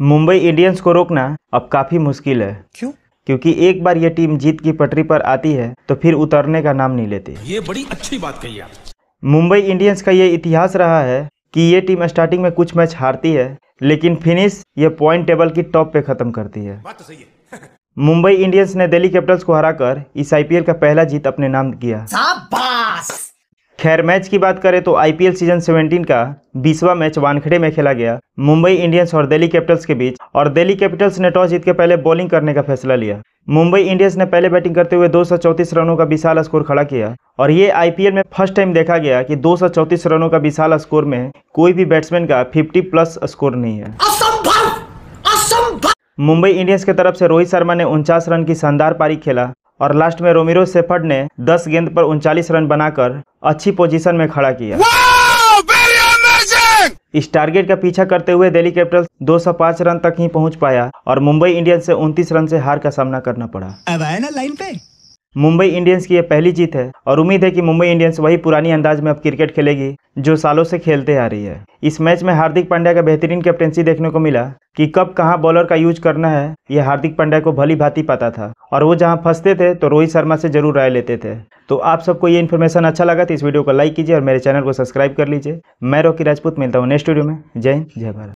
Mumbai Indians को रोकना अब काफ़ी मुश्किल है क्यों क्योंकि एक बार ये टीम जीत की पटरी पर आती है तो फिर उतरने का नाम नहीं लेती ये बड़ी अच्छी बात कही आप मुंबई इंडियंस का ये इतिहास रहा है कि ये टीम स्टार्टिंग में कुछ मैच हारती है लेकिन फिनिश ये पॉइंट टेबल की टॉप पे खत्म करती है बात तो सही है मुंबई इंडियंस ने दिल्ली कैपिटल्स को हराकर इस आईपीएल का पहला जीत अपने नाम किया खैर मैच की बात करें तो आईपीएल सीजन 17 का बीसवा मैच वानखेड़े में खेला गया मुंबई इंडियंस और दिल्ली कैपिटल्स के बीच और दिल्ली कैपिटल्स ने टॉस जीत के पहले बॉलिंग करने का फैसला लिया मुंबई इंडियंस ने पहले बैटिंग करते हुए दो रनों का विशाल स्कोर खड़ा किया और ये आईपीएल में फर्स्ट टाइम देखा गया कि दो रनों का विशाल स्कोर में कोई भी बैट्समैन का फिफ्टी प्लस स्कोर नहीं है मुंबई इंडियंस की तरफ से रोहित शर्मा ने उनचास रन की शानदार पारी खेला और लास्ट में रोमिरो सेफर्ड ने 10 गेंद पर उनचालीस रन बनाकर अच्छी पोजीशन में खड़ा किया इस टारगेट का पीछा करते हुए दिल्ली कैपिटल्स 205 रन तक ही पहुंच पाया और मुंबई इंडियंस से 29 रन से हार का सामना करना पड़ा अब आया ना लाइन पे मुंबई इंडियंस की यह पहली जीत है और उम्मीद है कि मुंबई इंडियंस वही पुरानी अंदाज में अब क्रिकेट खेलेगी जो सालों से खेलते आ रही है इस मैच में हार्दिक पांड्या का बेहतरीन कैप्टेंसी देखने को मिला कि कब कहाँ बॉलर का यूज करना है यह हार्दिक पांड्या को भली भांति पता था और वो जहाँ फंसते थे तो रोहित शर्मा से जरूर राय लेते थे तो आप सबको ये इन्फॉर्मेशन अच्छा लगा तो इस वीडियो को लाइक कीजिए और मेरे चैनल को सब्सक्राइब कर लीजिए मैं रोकी राजपूत मिलता हूँ नेक्स्ट वीडियो में जय हिंद जय भारत